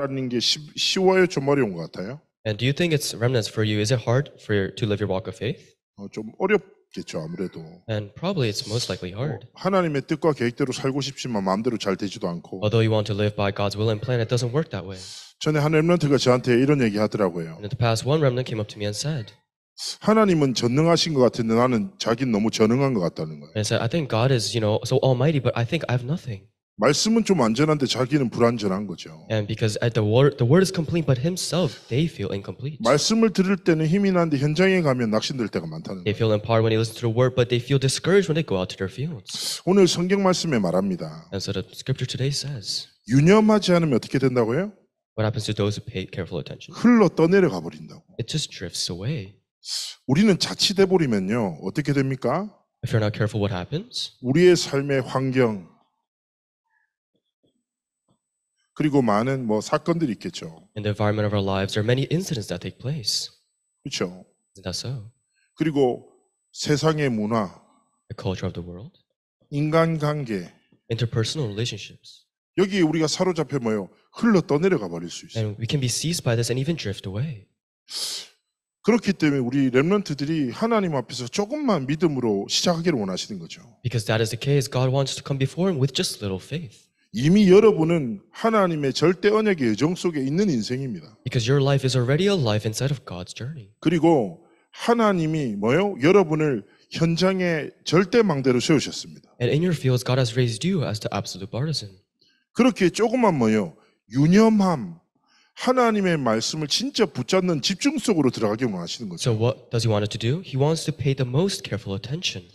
하는 게 쉬, 쉬워요, 좀 어려운 것 같아요? And do you think it's remnants for you? Is it hard for your, to live your walk of faith? 어, 좀 어렵겠죠, 아무래도. And probably it's most likely hard. 하나님의 뜻과 계획대로 살고 싶지만 마음대로 잘 되지도 않고. Although you want to live by God's will and plan, it doesn't work that way. 전에 한 렘넌트가 저한테 이런 얘기 하더라고요. And in the past, one remnant came up to me and said. 하나님은 전능하신 것 같은데 나는 자기는 너무 전능한 것 같다는 거예요. And said, I think God is, you know, so almighty, but I think I have nothing. 말씀은 좀 안전한데 자기는 불안전한 거죠. And because at the word the word is complete but himself they feel incomplete. 말씀을 들을 때는 힘이 나는데 현장에 가면 낙심될 때가 많다는 They feel empowered when they listen to the word but they feel discouraged when they go out to their fields. 오늘 성경 말씀에 말합니다. And so the scripture today says 유념하지 않으면 어떻게 된다고요? What happens to those who pay careful attention? 흘러 떠내려가 버린다고. It just drifts away. 우리는 자칫해 버리면요. 어떻게 됩니까? If you're not careful what happens? 우리의 삶의 환경 그리고 많은 뭐 사건들이 있겠죠. In the environment of our lives, there are many incidents that take place. 그렇죠. Isn't that so? 그리고 세상의 문화, The culture of the world, 인간관계 interpersonal relationships, 여기에 우리가 사로잡혀요 흘러 떠내려가 버릴 수 있어요. and we can be seized by this and even drift away. 그렇기 때문에 우리 렘넌트들이 하나님 앞에서 조금만 믿음으로 시작하기를 원하시는 거죠. Because that is the case, God wants us to come before Him with just little faith. 이미 여러분은 하나님의 절대 언약의 여정 속에 있는 인생입니다. Because your life is already a life inside of God's journey. 그리고 하나님이 뭐요? 여러분을 현장에 절대 망대로 세우셨습니다. And in your fields, God has raised you as the absolute partisan. 그렇게 조그만 뭐요? 유념함, 하나님의 말씀을 진짜 붙잡는 집중 속으로 들어가게 원하시는 거죠. So what does He want us to do? He wants to pay the most careful attention.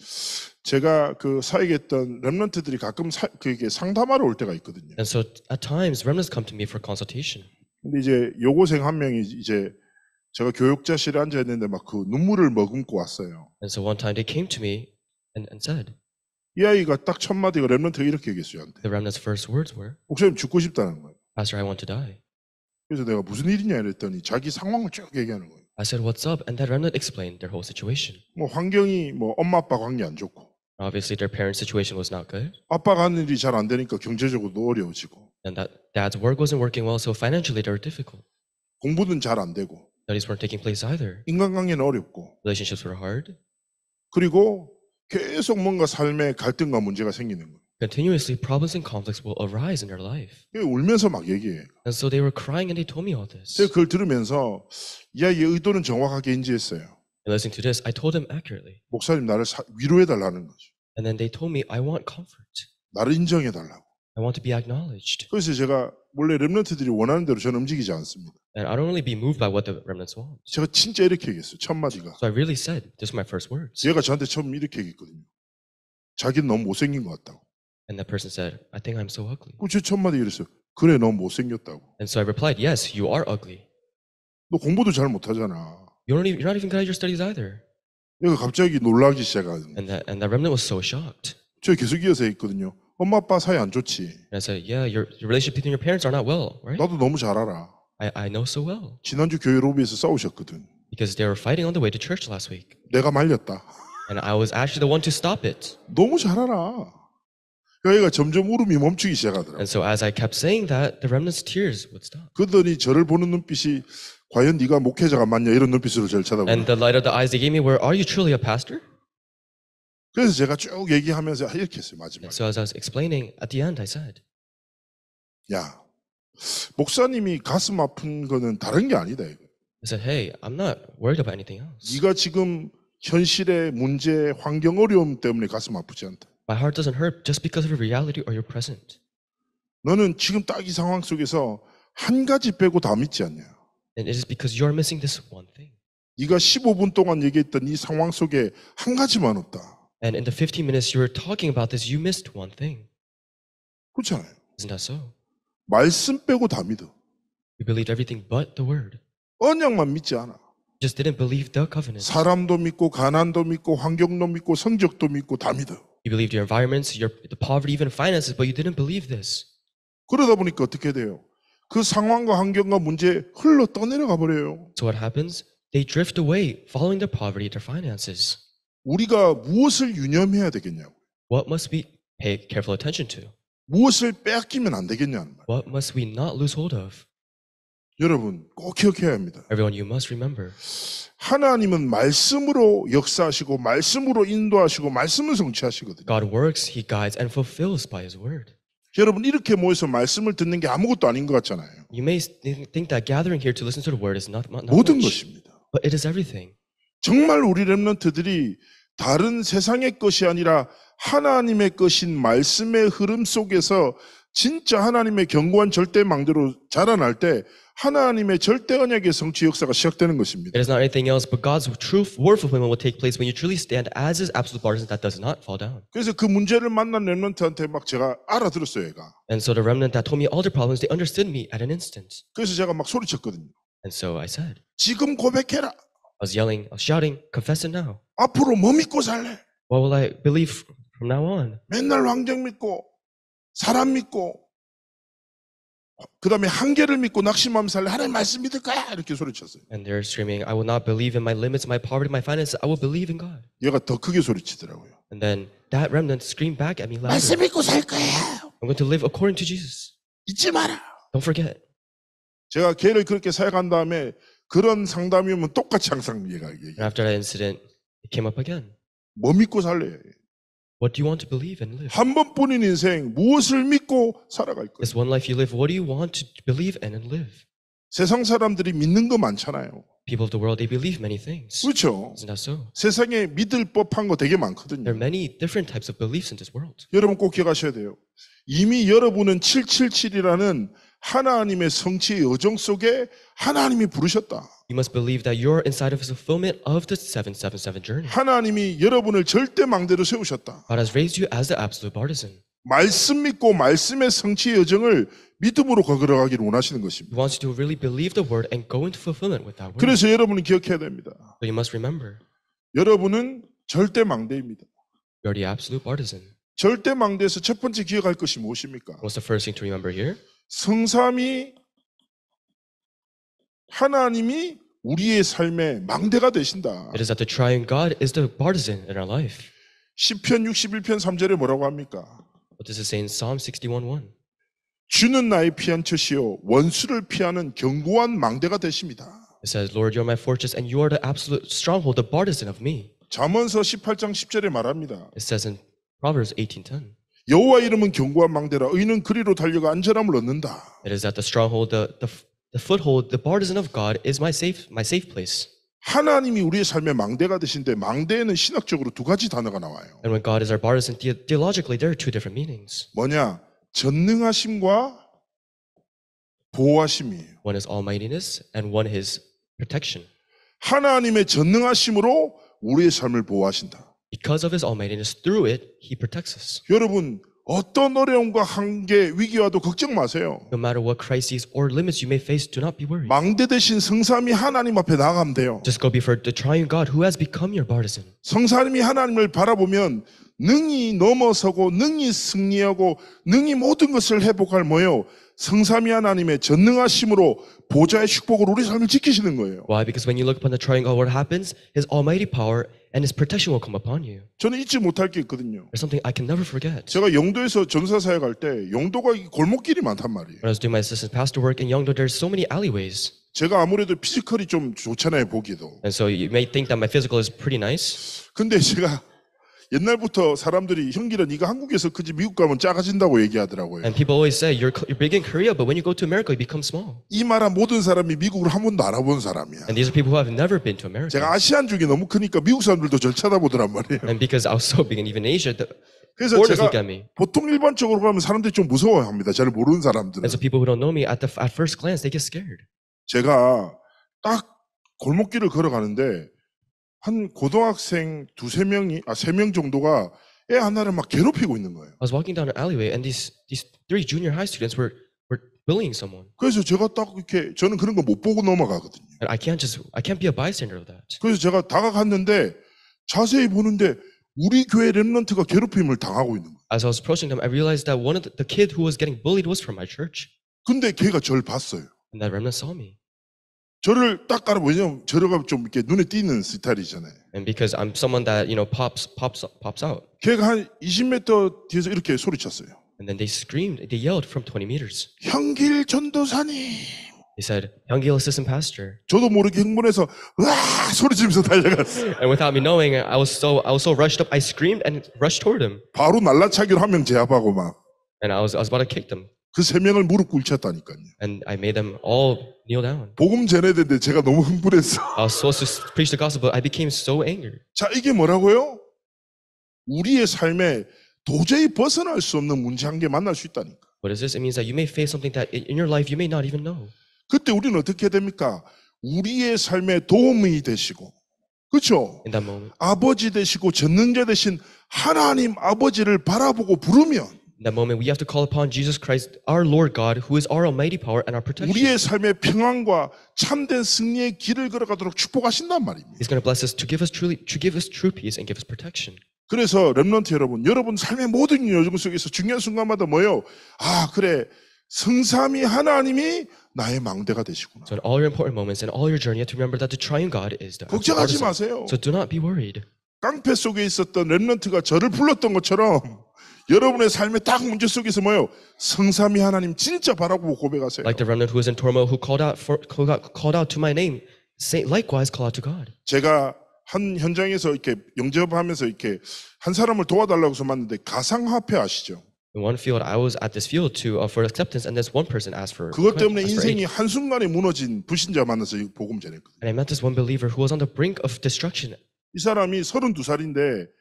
제가 그 사역했던 렘넌트들이 가끔 사, 그게 상담하러 올 때가 있거든요. And so at times remnants come to me for consultation. 근데 이제 여고생 한 명이 이제 제가 교육자실에 앉아 있는데 막 그 눈물을 머금고 왔어요. And so one time they came to me and, and said. 이 아이가 딱첫 마디가 렘넌트 이렇게 얘기했어요. 한테. The remnant's first words were. 목사님 죽고 싶다는 거예요. Pastor, I want to die. 그래서 내가 무슨 일이냐 이랬더니 자기 상황을 쭉 얘기하는 거예요. I said, "What's up?" And that remnant explained their whole situation. 뭐 환경이 뭐 엄마 아빠 관계 안 좋고. Obviously, their parents' situation was not good, 아빠가 하는 일이 잘 안 되니까 경제적으로도 어려워지고 and that dad's work wasn't working well, so financially they were difficult. 공부는 잘 안 되고 Studies weren't taking place either. 인간관계는 어렵고 Relationships were hard. 그리고 계속 뭔가 삶에 갈등과 문제가 생기는 거예요. Continuously, problems and conflicts will arise in their life. 그래서 울면서 막 얘기해. And so they were crying and they told me all this. 제가 그걸 들으면서 이 아이의 의도는 정확하게 인지했어요. And listening to this, I told them accurately. 목사님 나를 위로해 달라는 거죠. And then they told me I want comfort. 나를 인정해 달라고. I want to be acknowledged. 그래서 제가 원래 렘넌트들이 원하는 대로 저는 움직이지 않습니다. And I don't really be moved by what the remnants want. 제가 진짜 이렇게 얘기했어요. 첫 마디가. So I really said, this is my first words. 얘가 저한테 처음 이렇게 얘기했거든요. 자기는 너무 못생긴 것 같다고. And that person said, I think I'm so ugly. 그제첫 마디 이랬어요. 그래, 넌 못생겼다고. And so I replied, yes, you are ugly. 너 공부도 잘 못하잖아. You don't even, you're not even guiding your studies either. 얘가 갑자기 놀라기 시작한. And that, and that remnant was so shocked. 저 계속 이어서 있거든요. 엄마 아빠 사이 안 좋지. And I said, yeah, your, your relationship between your parents are not well, right? 나도 너무 잘 알아. I, I know so well. 지난주 교회 로비에서 싸우셨거든. Because they were fighting on the way to church last week. 내가 말렸다. And I was actually the one to stop it. 너무 잘 알아. 얘가 점점 울음이 멈추기 시작하더라고. And so as I kept saying that, the remnant's tears would stop. 그러더니 저를 보는 눈빛이 과연 네가 목회자가 맞냐 이런 눈빛으로 저를 쳐다보고. And the light of the eyes they gave me were, "Are you truly a pastor?" 그래서 제가 쭉 얘기하면서 이렇게 했어요 마지막에. And so as I was explaining at the end, I said, "야, 목사님이 가슴 아픈 거는 다른 게 아니다." 이거. I said, "Hey, I'm not worried about anything else. 네가 지금 현실의 문제, 환경 어려움 때문에 가슴 아프지 않다. My heart doesn't hurt just because of your reality or your present. 너는 지금 딱 이 상황 속에서 한 가지 빼고 다 믿지 않냐? And it is because you're missing this one thing. 네가 15분 동안 얘기했던 이 상황 속에 한 가지만 없다. And in the 15 minutes you were talking about this, you missed one thing. 그렇잖아요. Isn't that so? 말씀 빼고 다 믿어. You believed everything but the word. 언약만 믿지 않아. Just didn't believe the covenant. 사람도 믿고 가난도 믿고 환경도 믿고 성적도 믿고 다 믿어. You believed your environments, your the poverty, even finances, but you didn't believe this. 그러다 보니까 어떻게 돼요? 그 상황과 환경과 문제에 흘러 떠내려가 버려요. So what happens? They drift away, following their poverty, their finances. 우리가 무엇을 유념해야 되겠냐고. What must we pay careful attention to? 무엇을 빼앗기면 안 되겠냐는 말. What must we not lose hold of? 여러분 꼭 기억해야 합니다. Everyone, you must remember. 하나님은 말씀으로 역사하시고 말씀으로 인도하시고 말씀을 성취하시거든요. God works, He guides and fulfills by His word. 여러분 이렇게 모여서 말씀을 듣는 게 아무것도 아닌 것 같잖아요. You may think that gathering here to listen to the word is not, not 모든 much, 것입니다. But it is everything. 정말 우리 렘넌트들이 다른 세상의 것이 아니라 하나님의 것인 말씀의 흐름 속에서 진짜 하나님의 견고한 절대 망대로 자라날 때 하나님의 절대 언약의 성취 역사가 시작되는 것입니다. It is not anything else, but God's true word fulfillment will take place when you truly stand as His absolute partisan that does not fall down. 그래서 그 문제를 만난 렘넌트한테 막 제가 알아들었어요, 얘가. And so the remnant that told me all their problems, they understood me at an instant. 그래서 제가 막 소리쳤거든요. And so I said. 지금 고백해라. I was yelling, I was shouting, confess it now. 앞으로 뭐 믿고 살래? What will I believe from now on? 맨날 왕정 믿고 사람 믿고 그 다음에 한계를 믿고 낙심하면 살래 하나님 말씀 믿을 거야 이렇게 소리쳤어요. And they're screaming, I will not believe in my limits, my poverty, my finances. I will believe in God. 얘가 더 크게 소리치더라고요. And then that remnant screamed back at me louder. 말씀 믿고 살 거야. I'm going to live according to Jesus. 잊지 마라. Don't forget. 제가 걔를 그렇게 사역한 다음에 그런 상담이 오면 똑같이 항상 얘가 얘기. After that incident, it came up again. 뭐 믿고 살래? What do you want to believe and live? 한 번뿐인 인생 무엇을 믿고 살아갈 거예요? This one life you live. What do you want to believe and live? 세상 사람들이 믿는 거 많잖아요. People of the world they believe many things. 그렇죠. Isn't that so? 세상에 믿을 법한 거 되게 많거든요. There are many different types of beliefs in this world. 여러분 꼭 기억하셔야 돼요. 이미 여러분은 777이라는 하나님의 성취의 여정 속에 하나님이 부르셨다. You must believe that you're inside of fulfillment of the 777 journey. 하나님이 여러분을 절대 망대로 세우셨다. God has raised you as the absolute partisan. 말씀 믿고 말씀의 성취의 여정을 믿음으로 걸어가기를 원하시는 것입니다. He wants you to really believe the word and go into fulfillment with that word. 그래서 여러분은 기억해야 됩니다. So you must remember. 여러분은 절대 망대입니다. You're the absolute partisan. 절대 망대에서 첫 번째 기억할 것이 무엇입니까? What's the first thing to remember here? 성삼이 하나님이 우리의 삶의 망대가 되신다. It is that the triune God is the partisan in our life. 시편 61편 3절에 뭐라고 합니까? What does it say in Psalm 61:1? 주는 나의 피한처시요 원수를 피하는 견고한 망대가 되십니다. It says, Lord, you are my fortress, and you are the absolute stronghold, the partisan of me. 잠언서 18장 10절에 말합니다. It says in Proverbs 18:10. 여호와 이름은 견고한 망대라 의는 그리로 달려가 안전함을 얻는다. It is that the stronghold, the, the, the foothold, the partisan of God is my safe, my safe place. 하나님이 우리의 삶의 망대가 되신데 망대에는 신학적으로 두 가지 단어가 나와요. And when God is our partisan, the, theologically there are two different meanings. 뭐냐? 전능하심과 보호하심이에요. One is almightiness and one is protection. 하나님의 전능하심으로 우리의 삶을 보호하신다. Because of his almightiness, through it, he protects us. 여러분 어떤 어려움과 한계, 위기와도 걱정 마세요. No matter what crises or limits you may face, do not be worried. 망대 대신 성삼이 하나님 앞에 나가면 돼요. Just go before the triune God who has become your partisan. 성삼이 하나님을 바라보면 능히 넘어서고 능히 승리하고 능히 모든 것을 회복할 모여 성삼위 하나님의 전능하심으로 보좌의 축복으로 우리 삶을 지키시는 거예요. Why? Because when you look upon the triangle, what happens? His almighty power and His protection will come upon you. 저는 잊지 못할 게 있거든요. There's something I can never forget. 제가 영도에서 전사 사역할 때 영도가 이 골목길이 많단 말이에요. When I was doing my assistant pastor work in Yeongdo, there's so many alleyways. 제가 아무래도 피지컬이 좀 좋잖아요 보기도. And so you may think that my physical is pretty nice. 근데 제가 옛날부터 사람들이 형기는 네가 한국에서 크지 미국 가면 작아진다고 얘기하더라고요. And people always say you're, you're big in Korea, but when you go to America, you become small. 이 말한 모든 사람이 미국을 한 번도 알아본 사람이야. And these are people who have never been to America. 제가 아시안 쪽이 너무 크니까 미국 사람들도 절 쳐다보더란 말이에요. And because I was so big in even Asia, the 그래서 foreigners 제가 look at me. 보통 일반적으로 보면 사람들이 좀 무서워합니다. 잘 모르는 사람들은. And so people who don't know me at the at first glance, they get scared. 제가 딱 골목길을 걸어가는데 한 고등학생 두 세 명이 아 세 명 정도가 애 하나를 막 괴롭히고 있는 거예요. I was walking down an alleyway and these these three junior high students were were bullying someone. 그래서 제가 딱 이렇게 저는 그런 거 못 보고 넘어가거든요. And I can't just I can't be a bystander of that. 그래서 제가 다가갔는데 자세히 보는데 우리 교회 렘넌트가 괴롭힘을 당하고 있는 거예요. As I was approaching them, I realized that one of the, the kid who was getting bullied was from my church. 근데 걔가 절 봤어요. And that remnant saw me. 저를 딱 깔아 보면 저러가 좀 이렇게 눈에 띄는 스타일이잖아요. And because I'm someone that you know pops pops pops out. 걔가 한 20m 뒤에서 이렇게 소리쳤어요. And then they screamed, they yelled from 20 meters. 현길 전도사님. He said, "Youngil assistant pastor." 저도 모르게 흥분해서 와 소리치면서 달려갔어요. And without me knowing, I was so I was so rushed up. I screamed and rushed toward him. 바로 날라차기로 한 명 제압하고 막. And I was I was about to kick them. 그세 명을 무릎 꿇쳤다니까요. And I made them all kneel down. 복음 전해드는데 제가 너무 흥분했어. I was supposed to preach the gospel, but I became so angry. 자 이게 뭐라고요? 우리의 삶에 도저히 벗어날 수 없는 문제 한 개 만날 수 있다니까. What is this? It means that you may face something that in your life you may not even know. 그때 우리는 어떻게 해야 됩니까? 우리의 삶에 도움이 되시고, 그렇죠? 아버지 되시고 전능자 되신 하나님 아버지를 바라보고 부르면 In that moment, we have to call upon Jesus Christ, our Lord God, who is our almighty power and our protection. 우리의 삶의 평안과 참된 승리의 길을 걸어가도록 축복하신단 말입니다. He's going to bless us to give us truly, to give us true peace and give us protection. 그래서 렘넌트 여러분, 여러분 삶의 모든 여정 속에서 중요한 순간마다 뭐요? 아 그래 성삼이 하나님이 나의 망대가 되시구나. So in all your important moments and all your journey, to remember that the Triune God is the. 걱정하지 마세요. So do not be worried. 깡패 속에 있었던 렘넌트가 저를 불렀던 것처럼. 여러분의 삶의 딱 문제 속에서 뭐요? 성삼위 하나님 진짜 바라고 고백하세요. Like the remnant who is in turmoil, who called out, for, who got called out to my name, say likewise call out to God. 제가 한 현장에서 이렇게 영접하면서 이렇게 한 사람을 도와달라고 해서 만는데 가상화폐 아시죠? In one field, I was at this field to uh, for acceptance, and this one person asked for. 그것 때문에 asked for 인생이 aid. 한 순간에 무너진 부신자 만나서 복음 전했거든요. And I met this one believer who was on the brink of destruction. 이 사람이 32살인데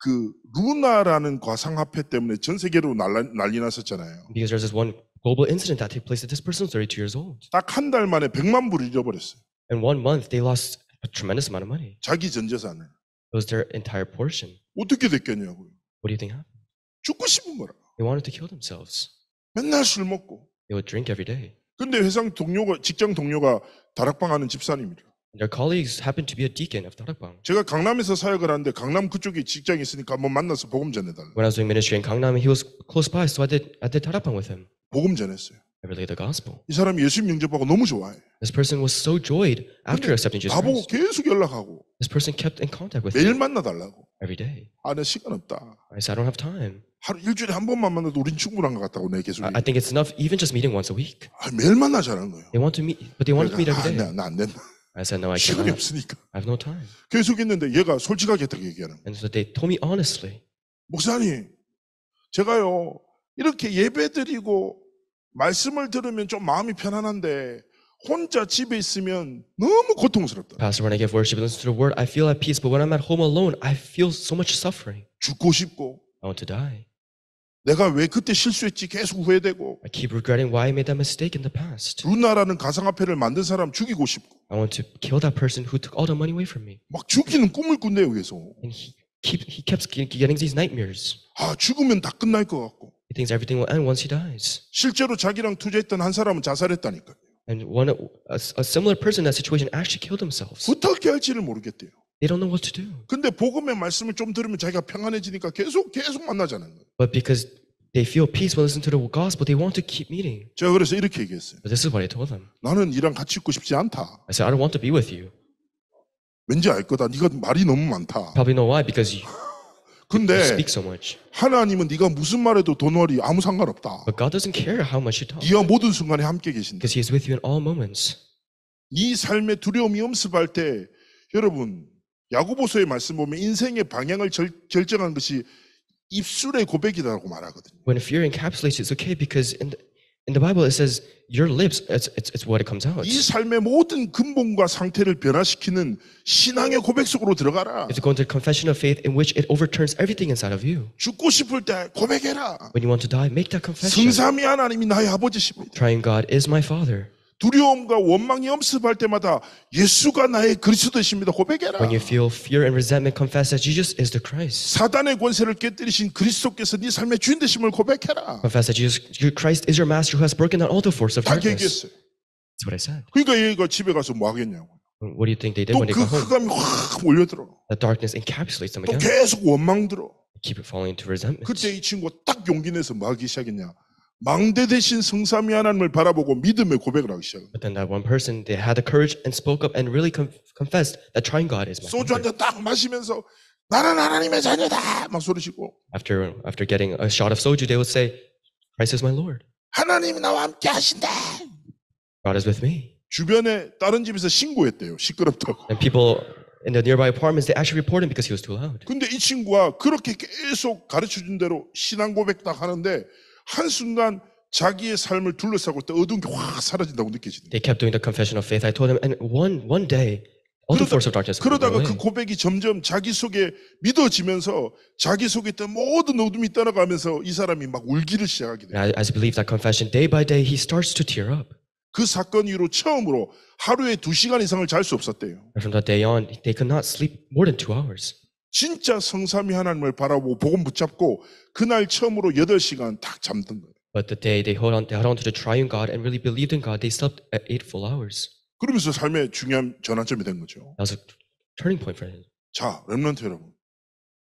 그 루나라는 과상화폐 때문에 전 세계로 난리, 난리 났었잖아요. Because there's this one global incident that took place that this person was 32 years old. 딱한 달 만에 100만 불 잃어버렸어요. In one month, they lost a tremendous amount of money. 자기 전 재산을. It was their entire portion. 어떻게 됐겠냐고요. What do you think happened? 죽고 싶은 거라. They wanted to kill themselves. 맨날 술 먹고. They would drink every day. 근데 회상 동료가 직장 동료가 다락방 하는 집사님이래. Their colleagues happened to be a deacon of Tarapang. 제가 강남에서 사역을 하는데 강남 그쪽에 직장이 있으니까 한번 만나서 복음 전해달라. When I was doing ministry in Gangnam, he was close by, so I did I did with him. 복음 전했어요. I relayed the gospel. 이 사람이 예수 영접하고 너무 좋아해. This person was so joyed after accepting Jesus Christ. 계속 연락하고. This person kept in contact with 매일 me 만나달라고. every 나 시간 없다. I said, I don't have time. 하루 일주일에 한 번만 만나도 우린 충분한 것 같다고 내 계속. I, I think it's enough even just meeting once a week. 아, 매일 만나자는 거예요. They want to meet, but they want to meet every day. 나안 된다. I said, no, I 시간이 cannot. 없으니까. I have no time. 계속 있는데 얘가 솔직하게 딱 얘기하는 거예요. And so they told me honestly, 목사님, 제가요, 이렇게 예배 드리고 말씀을 들으면 좀 마음이 편안한데 혼자 집에 있으면 너무 고통스럽다. Pastor, when I give worship and listen to the word, I feel at peace. But when I'm at home alone, I feel so much suffering. 죽고 싶고 I want to die. 내가 왜 그때 실수했지 계속 후회되고. I keep regretting why I made that mistake in the past. 루나라는 가상화폐를 만든 사람 죽이고 싶고. I want to kill that person who took all the money away from me. 막 죽이는 꿈을 꾼대요 계속. And he keep he kept getting these nightmares. 아 죽으면 다 끝날 것 같고. He thinks everything will end once he dies. 실제로 자기랑 투자했던 한 사람은 자살했다니까요. And one a, a similar person in that situation actually killed themselves. 어떻게 할지를 모르겠대요. They don't know what to do. 근데 복음의 말씀을 좀 들으면 자기가 평안해지니까 계속 계속 만나자는 거예요. But because they feel peace when listen to the gospel, they want to keep meeting. 제가 그래서 이렇게 얘기했어요. But this is what I told them. 나는 이랑 같이 있고 싶지 않다. I said I don't want to be with you. 왠지 알 거다. 네가 말이 너무 많다. Probably know why because you. 근데 speak so much. 하나님은 네가 무슨 말해도 돈월이 아무 상관없다. But God doesn't care how much you talk. 네가 모든 순간에 함께 계신다. Because He is with you in all moments. 네 삶에 두려움이 엄습할 때 여러분 야고보서의 말씀 보면 인생의 방향을 절, 결정한 것이 입술의 고백이라고 말하거든요. When fear encapsulates, it's okay because in the, in the Bible it says your lips, it's, it's, it's what it comes out. 이 삶의 모든 근본과 상태를 변화시키는 신앙의 고백 속으로 들어가라. It's going to confession of faith in which it overturns everything inside of you. 죽고 싶을 때 고백해라. When you want to die, make that confession. 성삼위 하나님이 나의 아버지십니다. Triune God is my Father. 두려움과 원망이 엄습할 때마다 예수가 나의 그리스도십니다. 고백해라. When you feel fear and resentment, confess that Jesus is the Christ. 사단의 권세를 깨뜨리신 그리스도께서 네 삶의 주인 되심을 고백해라. Confess that Jesus, Christ is your master who has broken down all the force of darkness. That's what I said. 그러니까 얘가 집에 가서 뭐 하겠냐고. What do you think they did when they got home? 흑암이 확 몰려들어. The darkness encapsulates them again. 또 계속 원망 들어. Keep falling into resentment. 그때 이 친구 딱 용기 내서 뭐 하기 시작했냐? 망대 대신 성삼위 하나님을 바라보고 믿음의 고백을 하기 시작해요. But then that one person they had the courage and spoke up and really confessed that trying God is my. 소주 한 잔 딱 마시면서 나는 하나님의 자녀다 막 소리치고. After after getting a shot of soju, they would say, "Christ is my Lord." 하나님이 나와 함께 하신다. God is with me. 주변에 다른 집에서 신고했대요. 시끄럽다고. And people in the nearby apartments they actually reported him because he was too loud. 근데 이 친구가 그렇게 계속 가르쳐 준 대로 신앙 고백 딱 하는데 한순간 자기의 삶을 둘러싸고 있다. 어두운 게확 사라진다고 느껴지는 They kept doing the confession of faith. I told him, and one one day, all the force of darkness. will go 그러다가 그 away. 고백이 점점 자기 속에 믿어지면서 자기 속에 있던 모든 어둠이 떠나가면서 이 사람이 막 울기를 시작하게 돼요. And I- as he believed that confession, day by day, he starts to tear up. 그 사건 이후로 처음으로 하루에 두시간 이상을 잘 수 없었대요. And from that day on, they could not sleep more than two hours. 진짜 성삼위 하나님을 바라보고 복음 붙잡고 그날 처음으로 8시간 딱 잠든 거예요. But the day they held on, they held on to the triune God and really believed in God, they slept at eight full hours. 그러면서 삶의 중요한 전환점이 된 거죠. That was a turning point for them. 자, 렘넌트 여러분.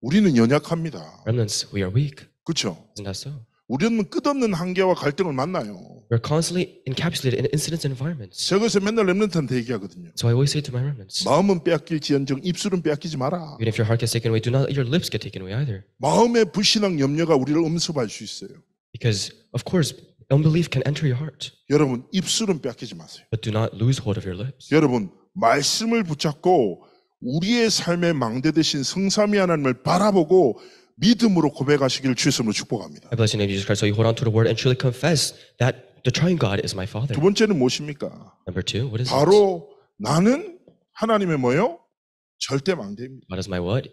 우리는 연약합니다. Remnants, we are weak. 그렇죠? Isn't that so? 우리는 끝없는 한계와 갈등을 만나요. We're constantly encapsulated in incidents and environments. 제가 그래서 맨날 렘넌트한테 얘기하거든요. So I always say to my remnants, 마음은 빼앗길지언정 입술은 빼앗기지 마라. even if your heart gets taken away, do not let your lips get taken away either. 마음의 불신앙 염려가 우리를 음습할 수 있어요. Because, of course, unbelief can enter your heart. 여러분 입술은 빼앗기지 마세요. But do not lose hold of your lips. 여러분 말씀을 붙잡고 우리의 삶의 망대 대신 성삼위 하나님을 바라보고 믿음으로 고백하시기를 주님으로 축복합니다. I bless you, name Jesus Christ. So you hold on to the word and truly confess that the Triune God is my Father. 두 번째는 무엇입니까? Number two, what is 바로 it? 나는 하나님의 뭐요? 절대 망대입니다. What is my what?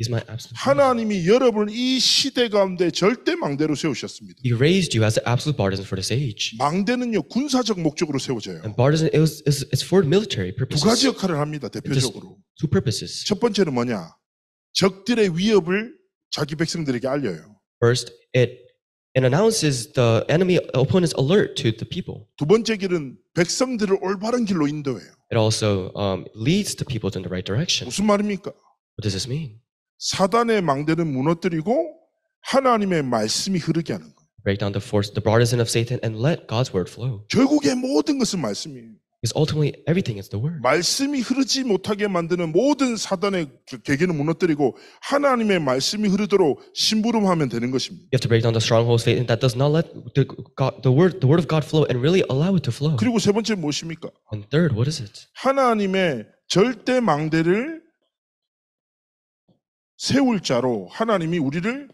He's my absolute. 하나님이 여러분을 이 시대 가운데 절대 망대로 세우셨습니다. He raised you as the absolute partisan for this age. 망대는요 군사적 목적으로 세워져요. And partisan is, is, is for military purposes. 두 가지 역할을 합니다 대표적으로. Two purposes. 첫 번째는 뭐냐? 적들의 위협을 자기 백성들에게 알려요. First, it and announces the enemy opponent's alert to the people. 두 번째 길은 백성들을 올바른 길로 인도해요. It also um, leads the people in the right direction. 무슨 말입니까? What does this mean? 사단의 망대는 무너뜨리고 하나님의 말씀이 흐르게 하는 거예요. Break down the force, the partisan of Satan, and let God's word flow. 결국에 모든 것은 말씀이에요. is ultimately everything is the word. 말씀이 흐르지 못하게 만드는 모든 사단의 계기는 무너뜨리고 하나님의 말씀이 흐르도록 심부름하면 되는 것입니다. You have to break down the stronghold Satan that does not let the, God, the word the word of God flow and really allow it to flow. 그리고 세 번째 무엇입니까? And third, what is it? 하나님의 절대 망대를 세울 자로 하나님이 우리를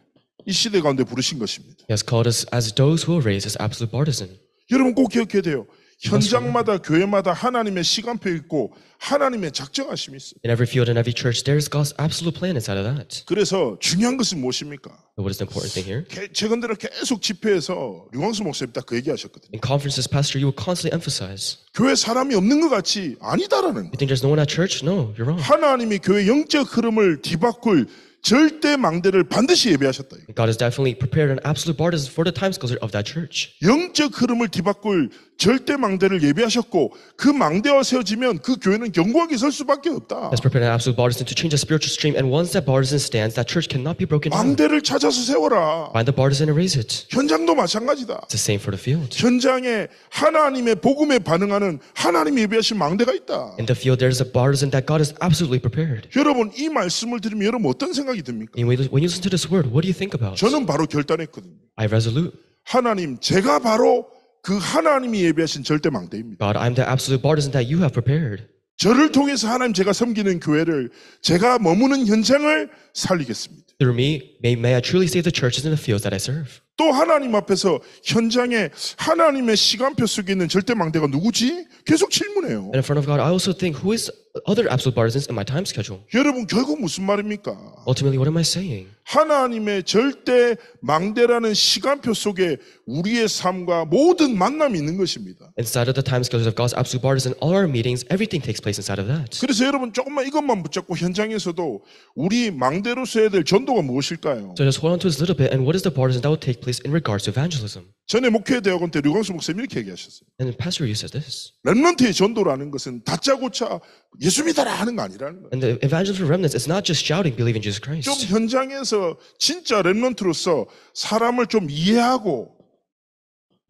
이 시대 가운데 부르신 것입니다. He has called us as those who will raise as absolute partisan. 여러분 꼭 기억해야 돼요. 현장마다 교회마다 하나님의 시간표 있고 하나님의 작정하심이 있어요. In every field and every church, there's God's absolute plan inside of that. 그래서 중요한 것은 무엇입니까? What is the important thing here? 개- 최근 들어 계속 집회에서 류광수 목사님 딱그 얘기하셨거든요. In conferences, pastor, you will constantly emphasize. 교회 사람이 없는 것 같이 아니다라는 거예요. You think there's no one at church? No, you're wrong. 하나님이 교회 영적 흐름을 뒤바꿀 절대 망대를 반드시 예비하셨다. God has definitely prepared an absolute partisan for the times of that church. 영적 흐름을 뒤바꿀 절대 망대를 예비하셨고 그 망대와 세워지면 그 교회는 견고하게 설 수밖에 없다. Has prepared an absolute partisan to change a spiritual stream and once that partisan stands, that church cannot be broken down. 망대를 찾아서 세워라. Find the partisan and raise it. 현장도 마찬가지다. It's the same for the field. 현장에 하나님의 복음에 반응하는 하나님 예비하신 망대가 있다. In the field, there is a partisan that God has absolutely prepared. 여러분 이 말씀을 들으면 여러분 어떤 생각? 생각이 듭니까? when you listen to this word, what do you think about? 저는 바로 결단했거든요. resolute. 하나님, 제가 바로 그 하나님이 예비하신 절대 망대입니다. God, I'm the absolute partisan that you have prepared. 저를 통해서 하나님 제가 섬기는 교회를 제가 머무는 현장을 살리겠습니다. Through me, may, may I truly save the churches in the fields that I serve. 또 하나님 앞에서 현장에 하나님의 시간표 속에 있는 절대 망대가 누구지? 계속 질문해요. And in front of God, I also think who is other absolute partisans in my time schedule. 여러분 결국 무슨 말입니까? Ultimately, what am I saying? 하나님의 절대 망대라는 시간표 속에 우리의 삶과 모든 만남이 있는 것입니다. Inside of the time schedules of God's absolute partisan, all our meetings, everything takes place inside of that. 그래서 여러분 조금만 이것만 붙잡고 현장에서도 우리 망대로서 해야 될 전도가 무엇일까요? So just hold on to this little bit, and what is the partisan that will take place in regards to evangelism? 전에 목회 대학원 때 류광수 목사님 이렇게 얘기하셨어요. And Pastor, you said this. 렘넌트의 전도라는 것은 다짜고짜 예수 예수 믿어라 하는 거 아니라는 거예요. And the evangelism for remnants, it's not just shouting, believe in Jesus Christ. 좀 현장에서 진짜 렘넌트로서 사람을 좀 이해하고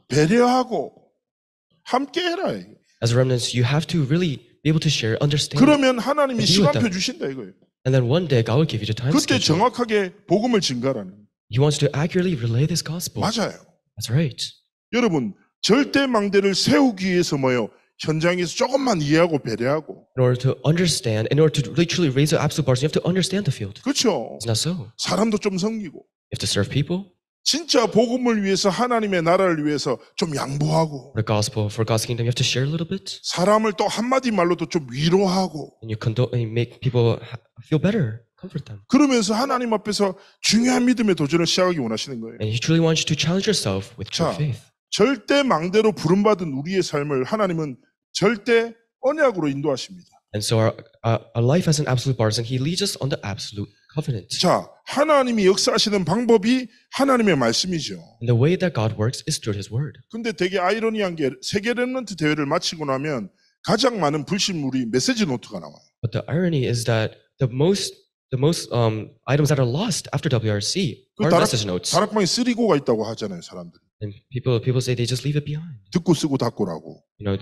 배려하고 함께해라. As remnants, you have to really be able to share, understand. 그러면 하나님이 시간표 주신다 이거예요. And then one day God will give you the time. 그때 schedule. 정확하게 복음을 증가라는. He wants to accurately relay this gospel. 맞아요. That's right. 여러분 절대 망대를 세우기 위해서 뭐요? 현장에서 조금만 이해하고 배려하고 In order to understand, in order to really truly raise the absolute bars, you have to understand the field. 그렇죠. It's not so. 사람도 좀 섬기고. You have to serve people. 진짜 복음을 위해서 하나님의 나라를 위해서 좀 양보하고 the gospel for God's kingdom you have to share a little bit 사람을 또 한마디 말로도 좀 위로하고 and you condo- and make people feel better comfort them 그러면서 하나님 앞에서 중요한 믿음의 도전을 시작하기 원하시는 거예요. and he truly wants you to challenge yourself with true 자, faith 절대 망대로 부름받은 우리의 삶을 하나님은 절대 언약으로 인도하십니다. And so our, our, our life as an absolute partisan, he leads us on the absolute covenant. 자, 하나님이 역사하시는 방법이 하나님의 말씀이죠. And the way that God works is through his word. 근데 되게 아이러니한 게 세계 렘넌트 대회를 마치고 나면 가장 많은 불신물이 메시지 노트가 나와요. But the irony is that the most the most um, items that are lost after WRC are 다락, message notes. 다락방에 쓰리고가 있다고 하잖아요, 사람들이. And people people say they just leave it behind. 듣고 쓰고 닫고라고. You know,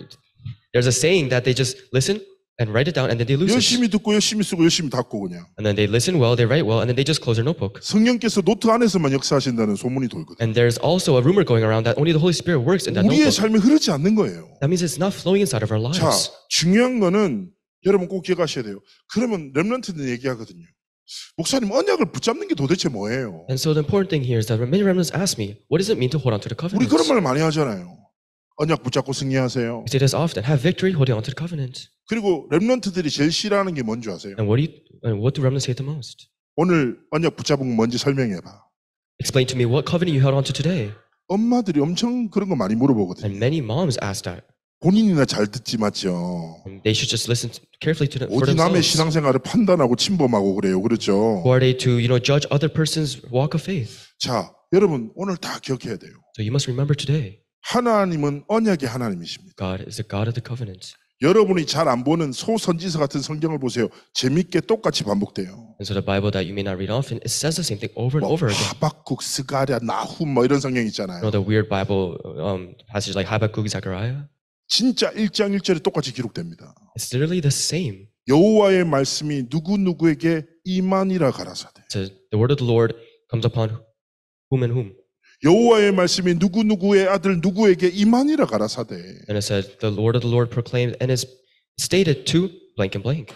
There's a saying that they just listen and write it down and then they lose it. 열심히 듣고 열심히 쓰고 열심히 닫고 그냥 And then they listen well, they write well, and then they just close their notebook. 성령께서 노트 안에서만 역사하신다는 소문이 돌거든. And there's also a rumor going around that only the Holy Spirit works in that 우리의 notebook. 삶이 흐르지 않는 거예요. That means it's not flowing inside of our 자, lives. 중요한 거는 여러분 꼭 기억하셔야 돼요. 그러면 렘런트는 얘기하거든요. 목사님 언약을 붙잡는 게 도대체 뭐예요? And so the important thing here is that when many remnants ask me, what does it mean to hold on to the 우리 covenant? 그런 말 많이 하잖아요. 언약 붙잡고 승리하세요. He said us often, have victory, holding on to the covenant. 그리고 렘넌트들이 제일 싫어하는 게 뭔지 아세요? And what do, you, and what do remnants hate the most? 오늘 언약 붙잡은 건 뭔지 설명해 봐. Explain to me what covenant you held on to today. 엄마들이 엄청 그런 거 많이 물어보거든요. And many moms asked that. 본인이나 잘 듣지 맞죠. They should just listen carefully to them. 어디 남의 신앙생활을 판단하고 침범하고 그래요, 그렇죠? Who are they to, you know, judge other person's walk of faith? 자, 여러분 오늘 다 기억해야 돼요. So you must remember today. 하나님은 언약의 하나님이십니다. God is the God of the covenant. 여러분이 잘 안 보는 소선지서 같은 성경을 보세요. 재밌게 똑같이 반복돼요. And so the Bible that you may not read often, it says the same thing over and 뭐, over again. 하박국, 스가랴, 나훔 뭐 이런 성경 있잖아요. You know the weird Bible um, passage like Habakkuk, Zechariah? 진짜 1장 1절에 똑같이 기록됩니다. It's literally the same. 여호와의 말씀이 누구 누구에게 임하니라 가라사대. The word of the Lord comes upon whom and whom. 여호와의 말씀이 누구 누구의 아들 누구에게 임하니라 가라사대. And it said, the Lord of the Lord proclaimed and is stated to blank and blank.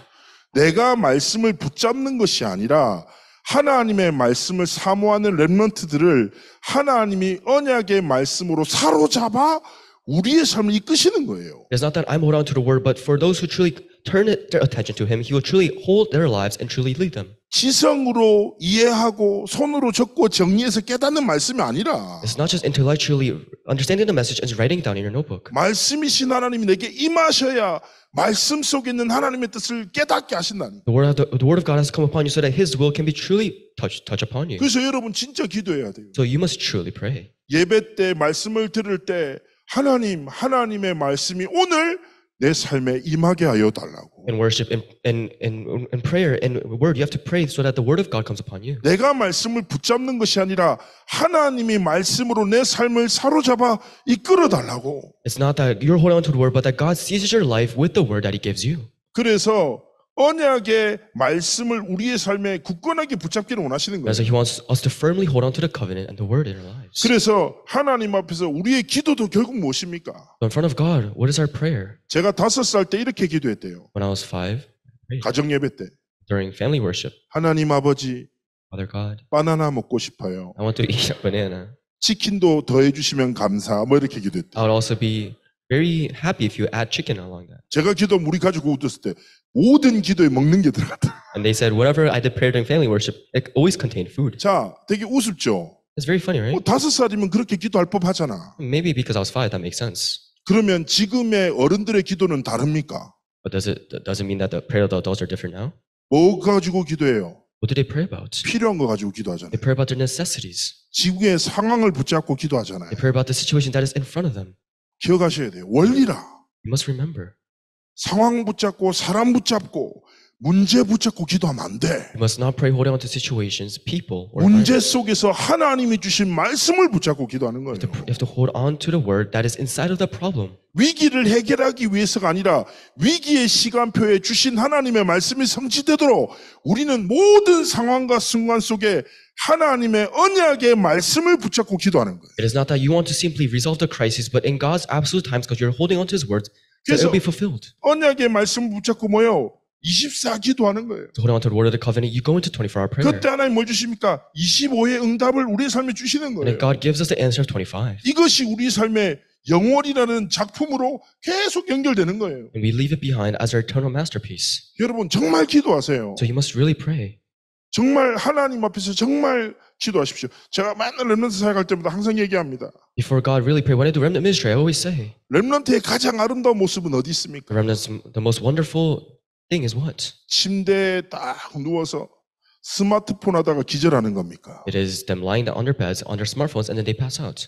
내가 말씀을 붙잡는 것이 아니라 하나님의 말씀을 사모하는 렘넌트들을 하나님이 언약의 말씀으로 사로잡아 우리의 삶을 이끄시는 거예요. It's not that I'm holding on to the word, but for those who truly turn it, their attention to Him, He will truly hold their lives and truly lead them. 지성으로 이해하고 손으로 적고 정리해서 깨닫는 말씀이 아니라 It's not just intellectually understanding the message and writing down in your notebook. 말씀이신 하나님이 내게 임하셔야 말씀 속에 있는 하나님의 뜻을 깨닫게 하신다니. The word, of the, the word of God has come upon you so that His will can be truly touch, touch upon you. 그래서 여러분 진짜 기도해야 돼요. So you must truly pray. 예배 때 말씀을 들을 때 하나님 하나님의 말씀이 오늘 내 삶에 임하게 하여 달라고. In worship and and and and prayer and word, you have to pray so that the word of God comes upon you. 내가 말씀을 붙잡는 것이 아니라 하나님이 말씀으로 내 삶을 사로잡아 이끌어 달라고. It's not that you're holding on to the word, but that God seizes your life with the word that He gives you. 그래서 언약의 말씀을 우리의 삶에 굳건하게 붙잡기를 원하시는 거예요. So he wants us to firmly hold on to the covenant and the word in our lives. 그래서 하나님 앞에서 우리의 기도도 결국 무엇입니까? So in front of God, what is our prayer? 제가 다섯 살 때 이렇게 기도했대요. When I was five, 가정 예배 때. During family worship. 하나님 아버지. Father God. 바나나 먹고 싶어요. I want to eat a banana. 치킨도 더해 주시면 감사. 뭐 이렇게 기도했대. I would also be very happy if you add chicken along that. 제가 기도 우리 가족 웃었을 때 모든 기도에 먹는 게 들어갔다. And they said, whenever I did prayer during family worship, it always contained food. 자, 되게 우습죠. It's very funny, right? 뭐 다섯 살이면 그렇게 기도할 법하잖아. Maybe because I was five, that makes sense. 그러면 지금의 어른들의 기도는 다릅니까? But does it does it mean that the prayer of the adults are different now? 뭐 가지고 기도해요? What do they pray about? 필요한 거 가지고 기도하잖아요. They pray about their necessities. 지구의 상황을 붙잡고 기도하잖아요. They pray about the situation that is in front of them. 기억하셔야 돼요. 원리라. You must remember. 상황 붙잡고 사람 붙잡고 문제 붙잡고 기도하면 안 돼. You must not pray holding on to situations, people, or 문제 속에서 하나님이 주신 말씀을 붙잡고 기도하는 거예요. You have to hold on to the word that is inside of the problem. 위기를 해결하기 위해서가 아니라 위기의 시간표에 주신 하나님의 말씀이 성취되도록 우리는 모든 상황과 순간 속에 하나님의 언약의 말씀을 붙잡고 기도하는 거예요. It is not that you want to simply resolve the crisis, but in God's absolute times, because you're holding on to His words. 그래서 so it'll be fulfilled. 언약의 말씀 붙잡고 모여 24기도 하는 거예요. So holding on to the word of the covenant, you go into 24-hour prayer. 그때 하나님 뭘 주십니까? 25의 응답을 우리 삶에 주시는 거예요. And God gives us the answer 25. 이것이 우리 삶에 영월이라는 작품으로 계속 연결되는 거예요. And we leave it behind as our eternal masterpiece. 여러분 정말 기도하세요. So you must really pray. 정말 하나님 앞에서 정말 기도하십시오. 제가 맨날 렘넌트 사역할 때마다 항상 얘기합니다. Before God really pray, when I do remnant ministry, I always say. 렘넌트의 가장 아름다운 모습은 어디 있습니까? The remnant's the most wonderful thing is what? 침대에 딱 누워서 스마트폰 하다가 기절하는 겁니까? It is them lying down on their beds, on their smartphones, and then they pass out.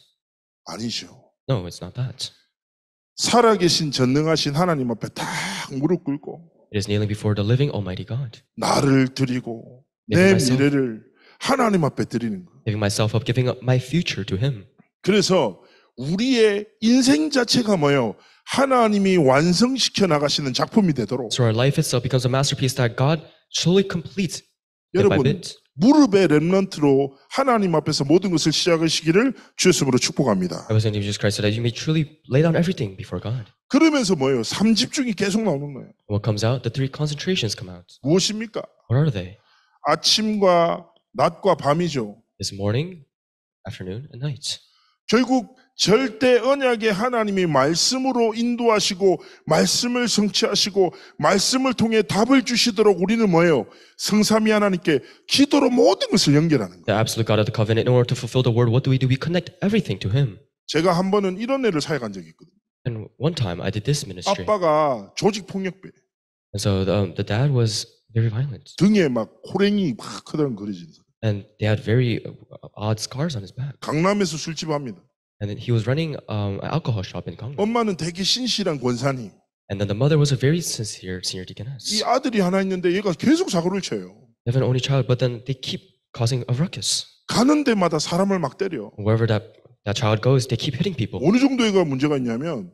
아니죠. No, it's not that. 살아계신 전능하신 하나님 앞에 딱 무릎 꿇고. It is kneeling before the living Almighty God. 나를 드리고 내 미래를 하나님 앞에 드리는 거예요. Giving myself up, giving up my future to Him. 그래서 우리의 인생 자체가 뭐요? 하나님이 완성시켜 나가시는 작품이 되도록. So our life itself becomes a masterpiece that God slowly completes bit by 여러분 bit. 무릎의 렘넌트로 하나님 앞에서 모든 것을 시작하시기를 주의으로 축복합니다. I was in Jesus Christ that you may truly lay down everything before God. 그러면서 뭐예요? 삼집중이 계속 나오는 거예요. What comes out, the three concentrations come out. 무엇입니까? What are they? 아침과 낮과 밤이죠. It's morning, afternoon, and night. 결국 절대 언약의 하나님이 말씀으로 인도하시고 말씀을 성취하시고 말씀을 통해 답을 주시도록 우리는 뭐예요? 성삼위 하나님께 기도로 모든 것을 연결하는 거예요. The absolute God of the covenant, in order to fulfill the word, what do we do? We connect everything to Him. 제가 한 번은 이런 애를 사역한 적이 있거든요. And one time I did this ministry. 아빠가 조직 폭력배. And so the, um, the dad was They're violent. 등에 막 호랭이 막 커다란 그려진 사람. And they had very odd scars on his back. 강남에서 술집 합니다. And then he was running um, an alcohol shop in Gangnam. 엄마는 되게 신실한 권사님. And then the mother was a very sincere senior deaconess. 이 아들이 하나 있는데 얘가 계속 사고를 쳐요. They have an only child, but then they keep causing a ruckus. 가는 데마다 사람을 막 때려. Wherever that that child goes, they keep hitting people. 어느 정도 애가 문제가 있냐면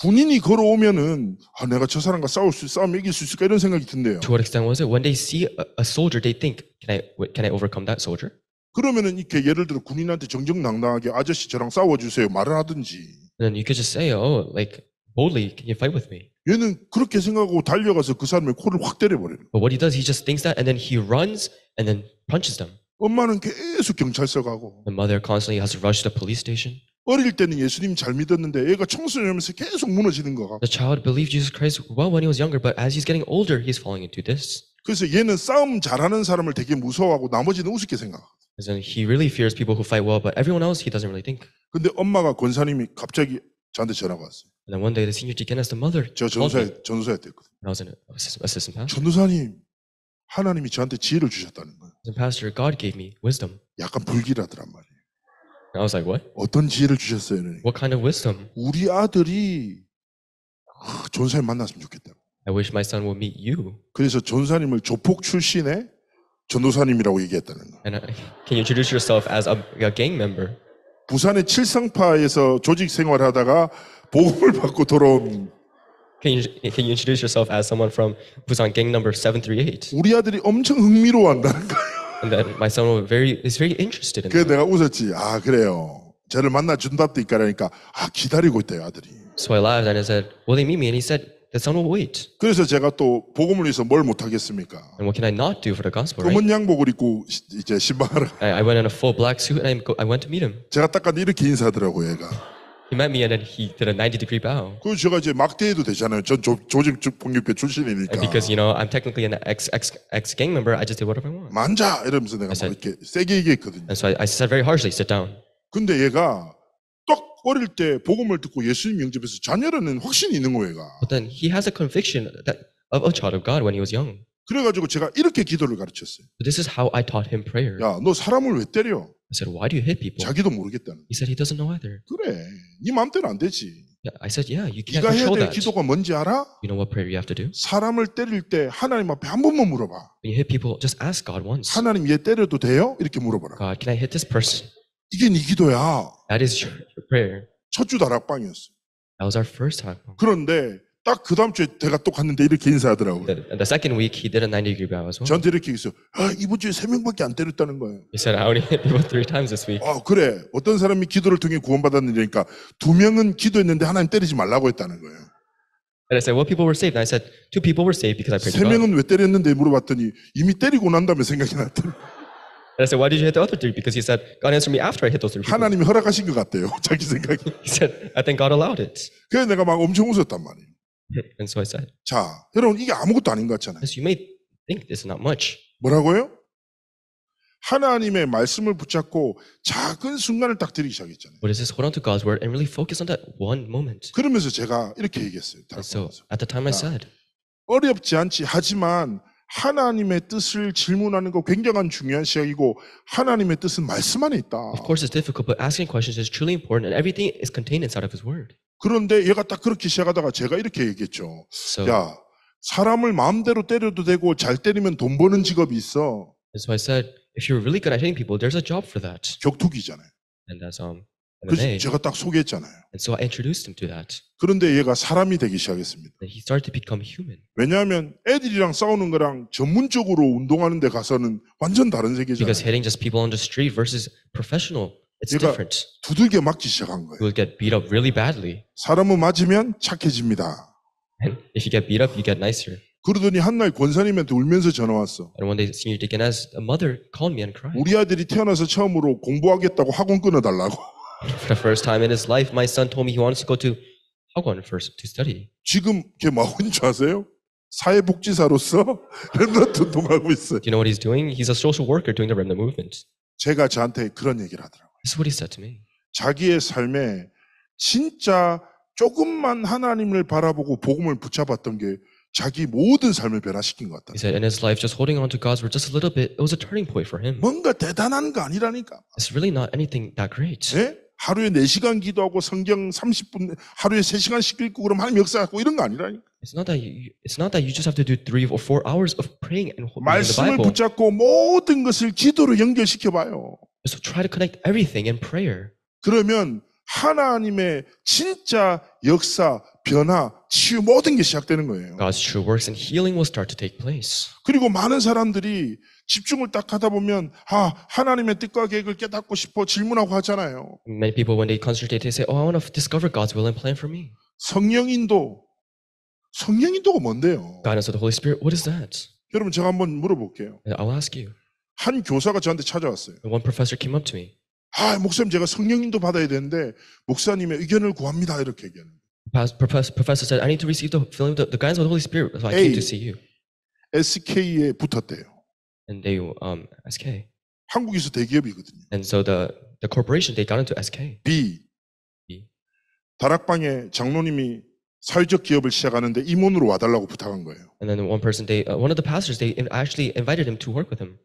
군인이 걸어오면은 아 내가 저 사람과 싸울 수 싸움 이길 수 있을까 이런 생각이 든대요. To what extent was it? When they see a, a soldier, they think, can I can I overcome that soldier? 그러면은 이렇게 예를 들어 군인한테 정정당당하게 아저씨 저랑 싸워 주세요 말을 하든지. Then you could just say, oh, like boldly, can you fight with me? 얘는 그렇게 생각하고 달려가서 그 사람의 코를 확 때려버려요. But what he does, he just thinks that, and then he runs and then punches them. 엄마는 계속 경찰서 가고. The mother constantly has to rush to the police station. 어릴 때는 예수님 잘 믿었는데 얘가 청소년이면서 계속 무너지는 거야. The child believed Jesus Christ well when he was younger, but as he's getting older, he's falling into this. 그래서 얘는 싸움 잘하는 사람을 되게 무서워하고 나머지는 우습게 생각. And he really fears people who fight well, but everyone else he doesn't really think. 근데 엄마가 권사님이 갑자기 저한테 전화가 왔어요. And then one day the senior deaconess, the mother, 저 전도사 전도사였대거든. I was an assistant pastor. 전도사님 하나님이 저한테 지혜를 주셨다는 거예요. Pastor, God gave me wisdom. 약간 불길하더란 말이에요. I was like, what? 어떤 지혜를 주셨어요? 하나님? What kind of wisdom? 우리 아들이 아, 전사님 만났으면 좋겠다. I wish my son would meet you. 그래서 전사님을 조폭 출신의 전도사님이라고 얘기했다는 거. And I, can you introduce yourself as a, a gang member? 부산의 칠성파에서 조직 생활하다가 복음을 받고 돌아온 Can you, can you introduce yourself as someone from Busan gang number 738? 우리 아들이 엄청 흥미로워한다는 거예요. And that my son was very is very interested in. 그래 that. 내가 웃었지. 아 그래요. 저를 만나 준답도 있까라니까 아 기다리고 있대요 아들이. So I laughed and I said, "Will they meet me?" And he said, "The son will wait." 그래서 제가 또 복음을 위해서 뭘 못하겠습니까? And what can I not do for the gospel? 검은 right? 양복을 입고 시- 이제 신방하러. I, I went in a full black suit and I, go, I went to meet him. 제가 딱 가는데 이렇게 인사하더라고 얘가. He met me and then he did a 90 degree bow. 그 제가 이제 막대해도 되잖아요. 전 조직 폭력배 출신이니까. And because you know I'm technically an ex ex ex gang member, I just did whatever I want. 만자 이러면서 내가 막 이렇게 세게 얘기했거든요. And so I, I said very harshly, sit down. 근데 얘가 어릴 때 복음을 듣고 예수님 영접해서 자녀라는 확신이 있는 거예요. But then he has a conviction that of a child of God when he was young. 그래가지고 제가 이렇게 기도를 가르쳤어요. This is how I taught him prayer. 야, 너 사람을 왜 때려? I said, why do you hit people? 자기도 모르겠다는. He said he doesn't know either. 그래, 네 마음대로 안 되지. Yeah, I said, yeah, you can't 네가 해야 control 될 that. 기도가 뭔지 알아? You know what prayer you have to do? 사람을 때릴 때 하나님 앞에 한 번만 물어봐. When you hit people, just ask God once. 하나님 얘 때려도 돼요? 이렇게 물어봐라. God, can I hit this person? 이게 네 기도야. That is your, your prayer. 첫주 다락방이었어. That was our first time. 그런데 딱그 다음 주에 제가 또 갔는데 이렇게 인사하더라고요. The, the second week he did a 90 degree bow as well. 저한테 이렇게 했어요. 아, 이번 주에 세 명밖에 안 때렸다는 거예요. He said I only hit people three times this week. 아, 그래. 어떤 사람이 기도를 통해 구원받았느니까 두 명은 기도했는데 하나님 때리지 말라고 했다는 거예요. And I said, what people were saved? And I said, two people were saved because I prayed 세 to God. 명은 왜 때렸는데 물어봤더니 이미 때리고 난 다음에 생각이 났더라고요. And I said, why did you hit the other three? Because he said, God answered me after I hit those three people. 하나님이 허락하신 것 같대요. 자기 생각이. He said, I think God allowed it. 그래서 내가 막 엄청 웃었단 말이에요. pit and soy side. 자, 여러분 이게 아무것도 아닌 것 같잖아요. As you may think this is not much. 뭐라고요? 하나님의 말씀을 붙잡고 작은 순간을 딱 드리기 시작했잖아요. But is this hold on to God's word and really focus on that one moment. 그러면서 제가 이렇게 얘기했어요. And so at the time I said. 어렵지 않지 하지만 하나님의 뜻을 질문하는 거 굉장한 중요한 시각이고 하나님의 뜻은 말씀 안에 있다. Of course, it's difficult, but asking questions is truly important, and everything is contained inside of His Word. 그런데 얘가 딱 그렇게 시작하다가 제가 이렇게 얘기했죠. So, 야, 사람을 마음대로 때려도 되고 잘 때리면 돈 버는 직업이 있어. And so I said, if you're really good at hitting people, there's a job for that. 격투기잖아요. And that's um, 그래서 제가 딱 소개했잖아요. And so I introduced him to that. 그런데 얘가 사람이 되기 시작했습니다. And he started to become human. 왜냐하면 애들이랑 싸우는 거랑 전문적으로 운동하는 데 가서는 완전 다른 세계잖아요. Because hitting just people on the street versus professional, it's 얘가 different. 두들겨 맞기 시작한 거예요. You'll get beat up really badly. 사람을 맞으면 착해집니다. And if you get beat up, you get nicer. 그러더니 한날 권사님한테 울면서 전화 왔어. And one day senior deaconess, a mother called me and cried. 우리 아들이 태어나서 처음으로 공부하겠다고 학원 끊어달라고. For the first time in his life, my son told me he wants to go to 학원 first to study. 지금 걔 뭐하는 줄 아세요? 사회복지사로서 렘넌트 운동하고 있어요. Do you know what he's doing? He's a social worker doing the Remnant movement. 제가 저한테 그런 얘기를 하더라고요. This is what he said to me. 자기의 삶에 진짜 조금만 하나님을 바라보고 복음을 붙잡았던 게 자기 모든 삶을 변화시킨 것 같다. He said in his life just holding on to God's word just a little bit it was a turning point for him. 뭔가 대단한 거 아니라니까. It's really not anything that great. 예? 하루에 4시간 기도하고 성경 30분 하루에 3시간씩 읽고 그럼 하나님 역사 갖고 이런 거 아니라니까. It's not that you, it's not that you just have to do 3 or 4 hours of praying and holding the Bible. 말씀을 붙잡고 모든 것을 기도로 연결시켜 봐요. So try to connect everything in prayer. 그러면 하나님의 진짜 역사, 변화, 치유 모든 게 시작되는 거예요. God's true works and healing will start to take place. 그리고 많은 사람들이 집중을 딱 하다 보면 아 하나님의 뜻과 계획을 깨닫고 싶어 질문하고 하잖아요. Many people when they concentrate, they say, "Oh, I want to discover God's will and plan for me." 성령인도 성령인도가 뭔데요? Guidance of the Holy Spirit. What is that? 여러분 제가 한번 물어볼게요. And I'll ask you. 한 교사가 저한테 찾아왔어요. One professor came up to me. 아 목사님 제가 성령님도 받아야 되는데 목사님의 의견을 구합니다 이렇게 얘기하는. Professor, professor said, "I need to receive the, the, the guidance of the Holy Spirit, so I came to see you." SK에 붙었대요. And they um SK. 한국에서 대기업이거든요. And so the the corporation they got into SK. B. B. 다락방에 장로님이 사회적 기업을 시작하는데 임원으로 와달라고 부탁한 거예요. And then one person they uh, one of the pastors they actually invited him to work with him.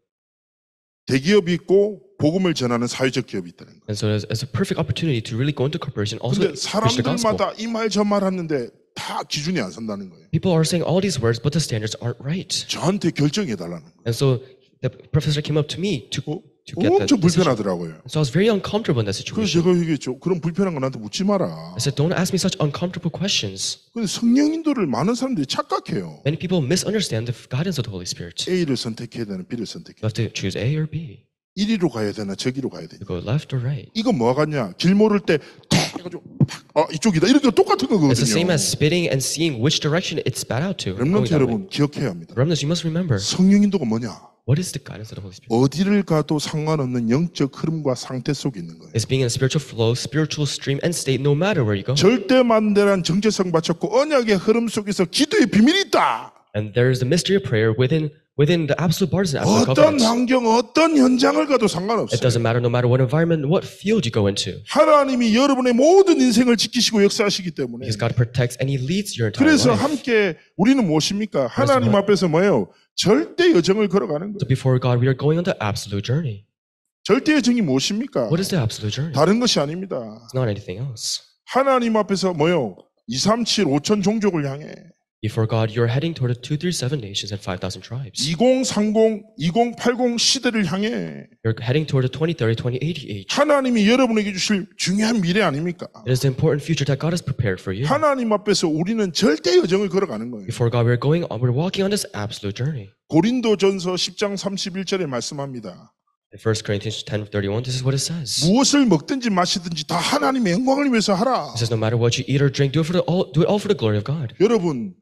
대기업이 있고 복음을 전하는 사회적 기업이 있다는 거예요. And so it's a perfect opportunity to really go into corporation also. 근데 사람들마다 이 말 저 말 하는데 다 기준이 안 선다는 거예요. People are saying all these words, but the standards aren't right. 저한테 결정해 달라는 거예요. And so the professor came up to me to 어? to get that. 엄청 decision. 불편하더라고요. So I was very uncomfortable in that situation. 제가 얘기했죠. 그런 불편한 거 나한테 묻지 마라. I said, don't ask me such uncomfortable questions. 근데 성령 인도를 많은 사람들이 착각해요. Many people misunderstand the guidance of the Holy Spirit. You A를 선택해야 되나 B를 선택해. have to choose A or B. 이리로 가야 되나 저기로 가야 되나. You go left or right. 이거 뭐 같냐? 길 모를 때탁 해가지고 팍, 아 이쪽이다. 이렇게 똑같은 It's the same 거거든요. as spitting and seeing which direction it's spat out to. 렘넌트 going that way. 여러분 기억해야 합니다. Remnants, you must remember. 성령 인도가 뭐냐? What is the guidance of the Holy Spirit? 어디를 가도 상관없는 영적 흐름과 상태 속에 있는 거예요. It's being in a spiritual flow, spiritual stream and state no matter where you go. 절대 만대란 정체성 바쳤고 언약의 흐름 속에서 기도의 비밀이 있다. And there is the mystery of prayer within within the absolute borders and absolute 어떤 covenant. 환경, 어떤 현장을 가도 It 상관없어요. doesn't matter no matter what environment, what field you go into. 하나님이 여러분의 모든 인생을 지키시고 역사하시기 때문에 Because God protects and He leads your entire 그래서 life. 함께 우리는 무엇입니까? 하나님 앞에서 뭐예요? 절대 여정을 걸어가는 거예요. So before God, we are going on the absolute journey. 절대 여정이 무엇입니까? What is the absolute journey? 다른 것이 아닙니다. It's not anything else. 하나님 앞에서 뭐요? 2, 3, 7, 5천 종족을 향해 You forgot you're heading toward the 237 nations and 5,000 tribes. 2030, 2080 시대를 향해 You're heading toward the 2030, 2080 age. 하나님이 여러분에게 주실 중요한 미래 아닙니까? It is the important future that God has prepared for you. 하나님 앞에서 우리는 절대 여정을 걸어가는 거예요. You forgot we're going on, we're walking on this absolute journey. 고린도전서 10장 31절에 말씀합니다. In 1 Corinthians 10:31, this is what it says. 무엇을 먹든지 마시든지 다 하나님의 영광을 위해서 하라. It says no matter what you eat or drink, do it for the all, do it all for the glory of God. 여러분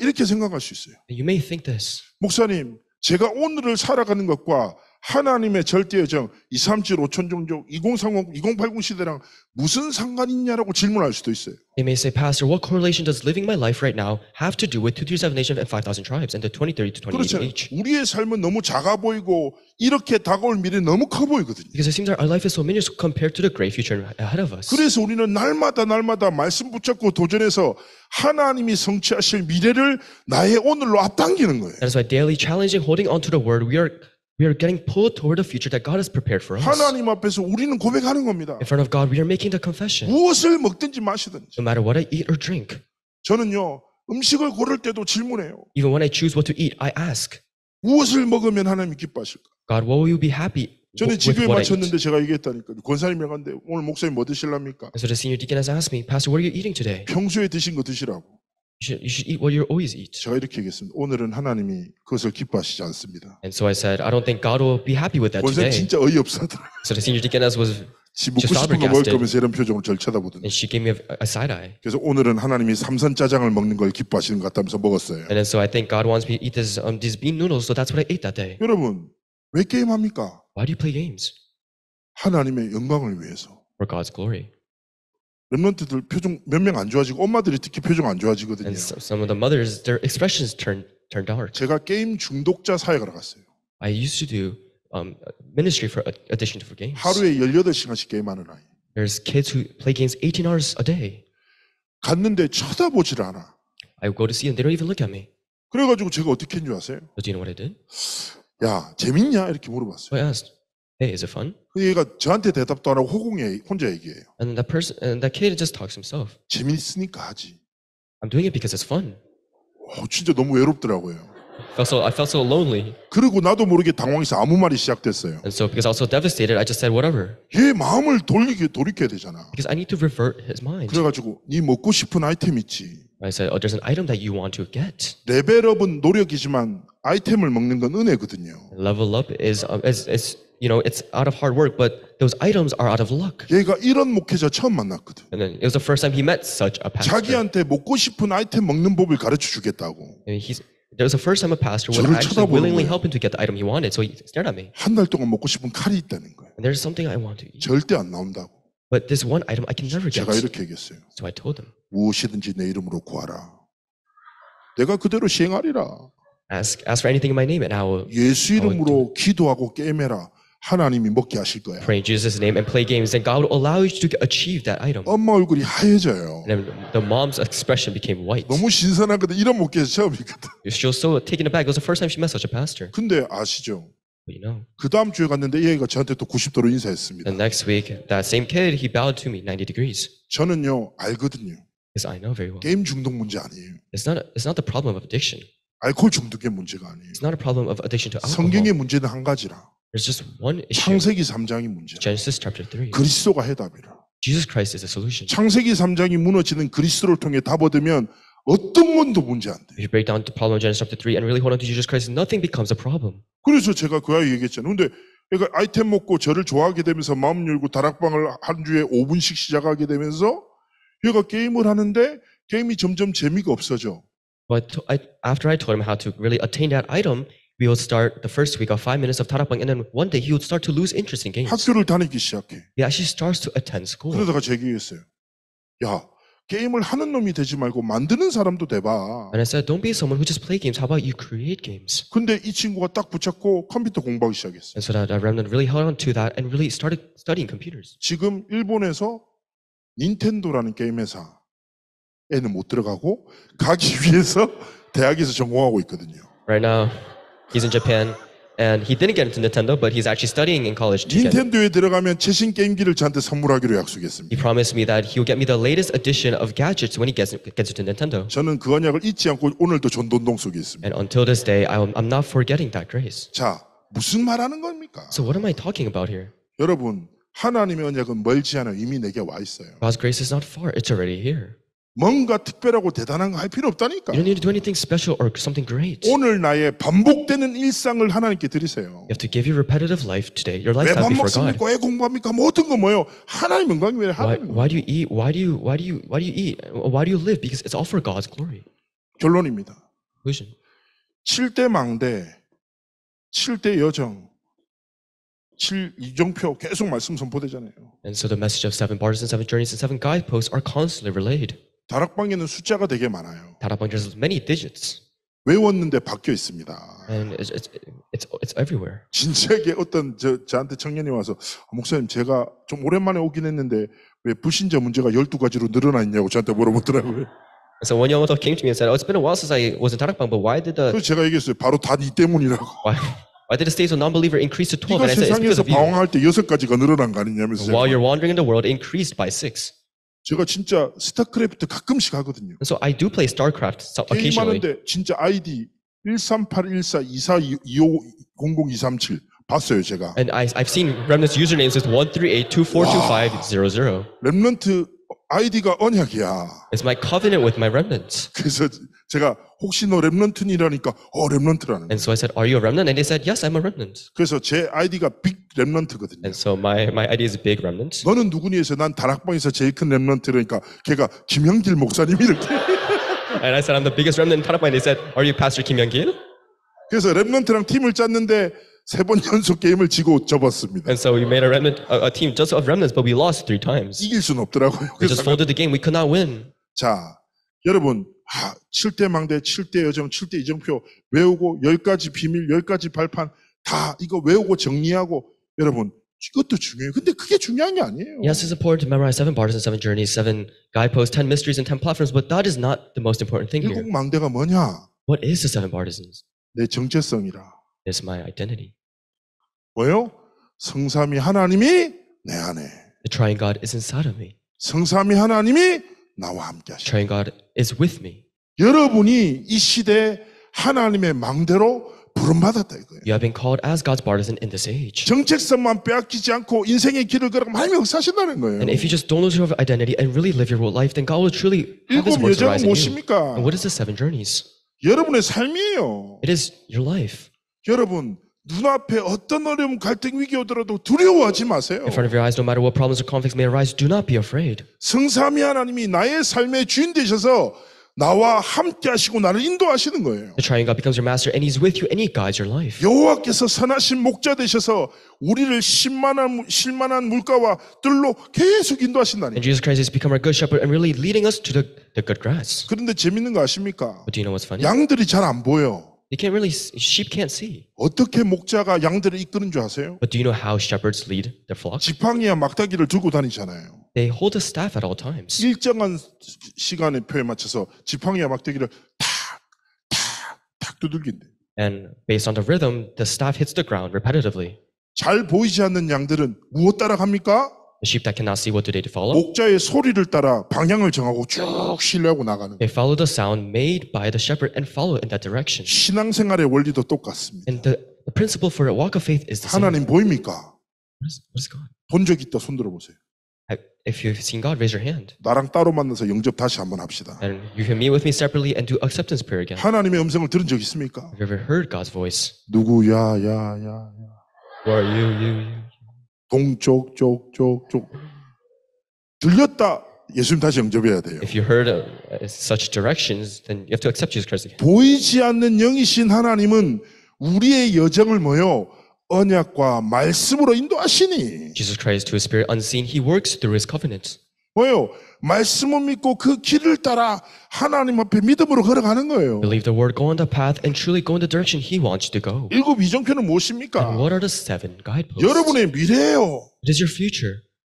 이렇게 생각할 수 있어요. You may think this. 목사님, 제가 오늘을 살아가는 것과 하나님의 절대의 정 237, 5천 종족, 2030, 2080 시대랑 무슨 상관있냐라고 질문할 수도 있어요. They may say, Pastor, what correlation does living my life right now have to do with 237 nations and 5,000 tribes and the 2030 to 2080 age? 우리의 삶은 너무 작아 보이고 이렇게 다가올 미래 너무 커 보이거든요. Because it seems that our life is so minuscule compared to the great future ahead of us. 그래서 우리는 날마다 날마다 말씀 붙잡고 도전해서 하나님이 성취하실 미래를 나의 오늘로 앞당기는 거예요. That is why daily challenging, holding on to the word, we are We are getting pulled toward a future that God has prepared for us. 하나님 앞에서 우리는 고백하는 겁니다. In front of God, we are making the confession. 무엇을 먹든지 마시든지. No matter what I eat or drink. 저는요 음식을 고를 때도 질문해요. Even when I choose what to eat, I ask. 무엇을 먹으면 하나님 기뻐하실까? God, what will you be happy? 전에 지교에 마쳤는데 제가 얘기했다니까요. 권사님이랑 한데 오늘 목사님 뭐 드실랍니까? So the senior deacon has asked me, Pastor, what are you eating today? 평소에 드신 거 드시라고. You should, you should eat what you always eat. 제가 이렇게 얘기했습니다. 오늘은 하나님이 그것을 기뻐하시지 않습니다. And so I said, I don't think God will be happy with that 원생 today. 진짜 어이없어하더라. So the senior deaconess was 지 먹고 Just 싶은 거 먹을 flabbergasted. 거면서 이런 표정을 절 쳐다보던데. And she gave me a, a side eye. 그래서 오늘은 하나님이 삼선 짜장을 먹는 걸 기뻐하시는 것 같다면서 먹었어요. And then so I think God wants me to eat this, um, these bean noodles, so that's what I ate that day. 여러분 왜 게임합니까? Why do you play games? 하나님의 영광을 위해서. For God's glory. 렘넌트들 표정 몇 명 안 좋아지고 엄마들이 특히 표정 안 좋아지거든요. And so, some of the mothers, their expressions turned turned dark. 제가 게임 중독자 사역을 갔어요. I used to do um, ministry for addiction for games. 하루에 18시간씩 게임하는 아이. There's kids who play games 18 hours a day. 갔는데 쳐다보질 않아. I go to see them, they don't even look at me. 그래가지고 제가 어떻게 했는지 아세요? But do you know what I did? 야 재밌냐 이렇게 물어봤어요. I asked, Hey, is it fun? 얘가 저한테 대답도 안 하고 호공에 혼자 얘기해요. And that person, and that kid just talks himself. 재밌으니까 하지. I'm doing it because it's fun. 오, 진짜 너무 외롭더라고요. Felt so, I felt so lonely. 그리고 나도 모르게 당황해서 아무 말이 시작됐어요. And so because I was so devastated, I just said whatever. 얘 마음을 돌리게 돌이켜야 되잖아. Because I need to revert his mind. 그래가지고 네 먹고 싶은 아이템 있지. I said, oh, there's an item that you want to get. 레벨업은 노력이지만 아이템을 먹는 건 은혜거든요. Level up is, is, is you know, it's out of hard work, but those items are out of luck. 얘가 이런 목회자 처음 만났거든. And then it was the first time he met such a pastor. 자기한테 먹고 싶은 아이템 먹는 법을 가르쳐 주겠다고. And he's There was the first time a pastor would actually willingly help him to get the item he wanted, so he stared at me. 한 달 동안 먹고 싶은 칼이 있다는 거야. And there's something I want to eat. 절대 안 나온다고. But this one item I can never get. 제가 이렇게 얘기했어요. So I told him. 무엇이든지 내 이름으로 구하라. 내가 그대로 시행하리라. Ask, ask for anything in my name, and I will. 예수 이름으로 기도하고 게임해라. 하나님이 먹게 하실 Pray in Jesus' name and play games, then God will allow you to achieve that item. 엄마 얼굴이 하얘져요. And the mom's expression became white. 너무 신선하거든. 이런 먹게 처음이거든. She was so taken aback. It was the first time she met such a pastor. 근데 아시죠? You know. 그 주에 갔는데 이 아이가 저한테 또 90도로 인사했습니다. The next week, that same kid he bowed to me 90 degrees. 저는요 알거든요. Yes, I know very well. 게임 중독 문제 아니에요. It's not, it's not the problem of addiction. 알코올 중독의 문제가 아니에요. It's not a problem of addiction to 성경의 alcohol. 문제는 한 가지라. There's just one issue. 창세기 3장이 문제라. Genesis chapter 3. 그리스도가 해답이라. Jesus Christ is the solution. 창세기 3장이 무너지는 그리스도를 통해 답 얻으면 어떤 건도 문제 안 돼. If you break down the problem of Genesis chapter 3 and really hold on to Jesus Christ, nothing becomes a problem. 그래서 제가 그 아이 얘기했잖아요. 근데 그러니까 아이템 먹고 저를 좋아하게 되면서 마음 열고 다락방을 한 주에 5분씩 시작하게 되면서 얘가 게임을 하는데 게임이 점점 재미가 없어져. But I, after I told him how to really attain that item, we will start the first week of five minutes of 타락방, and then one day he would start to lose interest in games. 학교를 다니기 시작해. He actually starts to attend school. 그러다가 제기했어요. 야, 게임을 하는 놈이 되지 말고 만드는 사람도 돼봐. And I said, don't be someone who just play games. How about you create games? 근데 이 친구가 딱 붙잡고 컴퓨터 공부하기 시작했어. And so that remnant really held on to that and really started studying computers. 지금 일본에서 닌텐도라는 게임 회사 애는 못 들어가고 가기 위해서 대학에서 전공하고 있거든요. Right now, he's in Japan. And he didn't get into Nintendo, but he's actually studying in college to get. 닌텐도에 들어가면 최신 게임기를 저한테 선물하기로 약속했습니다. He promised me that he will get me the latest edition of gadgets when he gets gets to Nintendo. 저는 그 언약을 잊지 않고 오늘도 전동동 속에 있습니다. And until this day, I'm I'm not forgetting that grace. 자, 무슨 말하는 겁니까? So what am I talking about here? 여러분, 하나님의 언약은 멀지 않아 이미 내게 와 있어요. God's grace is not far; it's already here. 뭔가 특별하고 대단한 거 할 필요 없다니까. You don't need to do anything special or something great. 오늘 나의 반복되는 일상을 하나님께 드리세요. You have to give your repetitive life today, your 왜 lifestyle 밥 before God. 먹습니까? 왜 공부합니까? 모든 거 뭐예요? 하나님은 광이 왜 Why, 하나님? why do you eat? Why do you why do you why do you eat? Why do you live? Because it's all for God's glory. 결론입니다. Conclusion. 7대 망대, 7대 여정, 7 이정표 계속 말씀 선포되잖아요. And so the message of seven bars and seven journeys and seven guideposts are constantly relayed. 다락방에는 숫자가 되게 많아요. 다락방 there's many digits. 외웠는데 바뀌어 있습니다. And it's it's it's, it's everywhere. 진지하게 어떤 저 저한테 청년이 와서 목사님 제가 좀 오랜만에 오긴 했는데 왜 불신자 문제가 12가지로 늘어나 있냐고 저한테 물어보더라고요. So one young adult came to me and said, "Oh, it's been a while since I was in Tarakbang, but why did the?" 그래서 제가 얘기했어요. 바로 다이 때문이라고. Why, why did the states of non-believer increase to 12? 네가 세상에서 방황할 때 여섯 가지가 늘어난 거 아니냐면서. While you're wandering in the world, increased by six. 제가 진짜 스타크래프트 가끔씩 하거든요. And so I do play StarCraft so occasionally. 게임하는데 진짜 아이디 138142425002337 봤어요 제가. And I, I've seen Remnant's usernames as 138242500. 렘넌트 아이디가 언약이야. It's my covenant with my remnant. 그래서 제가 혹시 너 렘넌트니라니까 어 렘넌트라는 And so I said, "Are you a remnant?" And they said, "Yes, I'm a remnant." 그래서 제 아이디가 빅 렘넌트거든요. And so my my idea is big remnant. 너는 누구니 해서 난 다락방에서 제일 큰 렘넌트라니까 걔가 김형길 목사님 이렇게 And I said, "I'm the biggest remnant in Paraguay." And they said, "Are you Pastor Kim Young Gil?" 그래서 렘넌트랑 팀을 짰는데 세 번 연속 게임을 지고 접었습니다. And so we made a remnant a, a team just of remnants, but we lost three times. 이길 순 없더라고요. We 그래서 just folded the game. We could not win. 자 여러분 아, 7대 망대, 7대 여정, 7대 이정표 외우고 10가지 비밀, 10가지 발판 다 이거 외우고 정리하고 여러분 이것도 중요해요. 근데 그게 중요한 게 아니에요. Yes, it's important to memorize seven parts and seven journeys, seven guideposts, ten mysteries, and ten platforms. But that is not the most important thing here. 일곱 망대가 뭐냐? What is the seven partisans? 내 정체성이라. It's my identity. 뭐요? 성삼위 하나님이 내 안에. The Triune God is inside of me. 성삼위 하나님이 나와 함께 하십니다. Triune God is with me. 여러분이 이 시대 하나님의 망대로 부름 받았다 이거예요. You have been called as God's partisan in this age. 정체성만 빼앗기지 않고 인생의 길을 걸어 하나님 역사하신다는 거예요. And if you just don't lose your identity and really live your life, then God will truly have His words arise in you. And what is the seven journeys? 여러분의 삶이에요. It is your life. 여러분 눈앞에 어떤 어려움, 갈등, 위기 오더라도 두려워하지 마세요. In front of your eyes, no matter what problems or conflicts may arise, do not be afraid. 성삼위 하나님이 나의 삶의 주인 되셔서 나와 함께 하시고 나를 인도하시는 거예요. The triune God becomes your master and he's with you and he guides your life. 여호와께서 선하신 목자 되셔서 우리를 신만한 실만한 물가와 뜰로 계속 인도하신다니. And Jesus Christ has become our good shepherd and really leading us to the, the good grass. 그런데 재밌는 거 아십니까? But do you know what's funny? 양들이 잘 안 보여. They can't really sheep can't see. 어떻게 목자가 양들을 이끄는 줄 아세요? But do you know how shepherds lead their flocks? 지팡이와 막다기를 들고 다니잖아요. They hold a staff at all times. 일정한 시간의 표에 맞춰서 지팡이와 막다기를 탁탁탁 두들긴대. And based on the rhythm, the staff hits the ground repetitively. 잘 보이지 않는 양들은 무엇 따라갑니까? The sheep that cannot see what do they follow? 목자의 소리를 따라 방향을 정하고 쭉 신뢰하고 나가는. They follow the sound made by the shepherd and follow in that direction. 신앙생활의 원리도 똑같습니다. And the, the principle for a walk of faith is the same. 하나님 보입니까? What is, what is God? 본적 있다 손 들어보세요. If you've seen God, raise your hand. 나랑 따로 만나서 영접 다시 한번 합시다. And you can meet with me separately and do acceptance prayer again. 하나님의 음성을 들은 적 있습니까? Have you ever heard God's voice? 누구야, 야, 야, 야. Who are you, you, you? 동쪽 쪽쪽 쪽. 들렸다. 예수님 다시 영접해야 돼요. If you heard such directions, then you have to accept Jesus Christ again. 보이지 않는 영이신 하나님은 우리의 여정을 뭐요? 언약과 말씀으로 인도하시니. Jesus Christ, who is Spirit unseen, He works through His covenant. 뭐예요? 말씀을 믿고 그 길을 따라 하나님 앞에 믿음으로 걸어가는 거예요. Believe the word, go on the path, and truly go in the direction He wants you to go. 일곱 이정표는 무엇입니까? And what are the seven guideposts? 여러분의 미래예요. It is your future.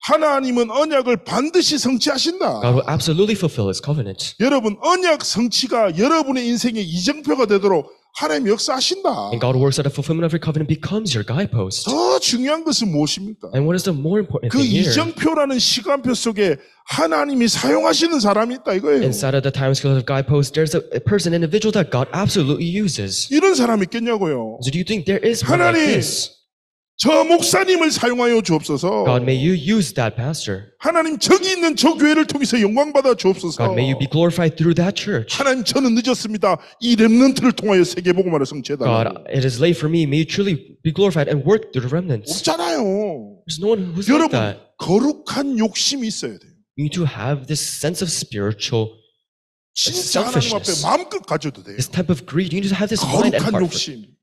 하나님은 언약을 반드시 성취하신다. God will absolutely fulfill His covenant. 여러분 언약 성취가 여러분의 인생의 이정표가 되도록 하나님 역사하신다. And God works at the fulfillment of your covenant becomes your guidepost. 더 중요한 것은 무엇입니까? And what is the more important 그 thing here? 이정표라는 시간표 속에 하나님이 사용하시는 사람이 있다 이거예요. Inside of the time scale of guidepost, there's a person, individual that God absolutely uses. 이런 사람이 있겠냐고요. So do you think there is one like 하나님 this? 저 목사님을 사용하여 주옵소서. God may you use that pastor. 하나님 저기 있는 저 교회를 통해서 영광 받아 주옵소서. God may you be glorified through that church. 하나님 저는 늦었습니다. 이 렘넌트를 통하여 세계 복음화를 성취해다. God, it is late for me. May you truly be glorified and work through the remnants. 없잖아요. There's no one who's 여러분 like that. 거룩한 욕심이 있어야 돼요. You need to have this sense of spiritual 진짜 하나님 앞에 selfishness. 마음껏 가져도 돼요. This type of greed, you need to have this blind 거룩한 empathy. 욕심.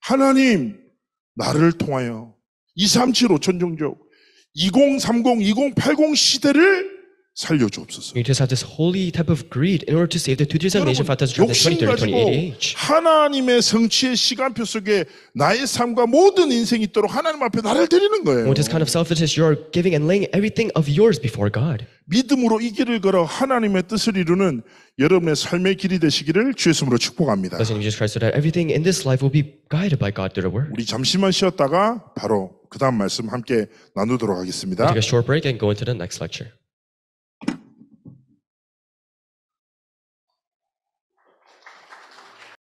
하나님 나를 통하여 2375 천종족 2030, 2080 시대를 살려주옵소서. You just have this holy type of greed in order to save the two-year salvation from 2020 to 2028. 하나님의 성취의 시간표 속에 나의 삶과 모든 인생이 있도록 하나님 앞에 나를 드리는 거예요. With this kind of selfishness, you are giving and laying everything of yours before God. 믿음으로 이 길을 걸어 하나님의 뜻을 이루는 여러분의 삶의 길이 되시기를 주의 이름으로 축복합니다. 우리 잠시만 쉬었다가 바로 그 다음 말씀 함께 나누도록 하겠습니다.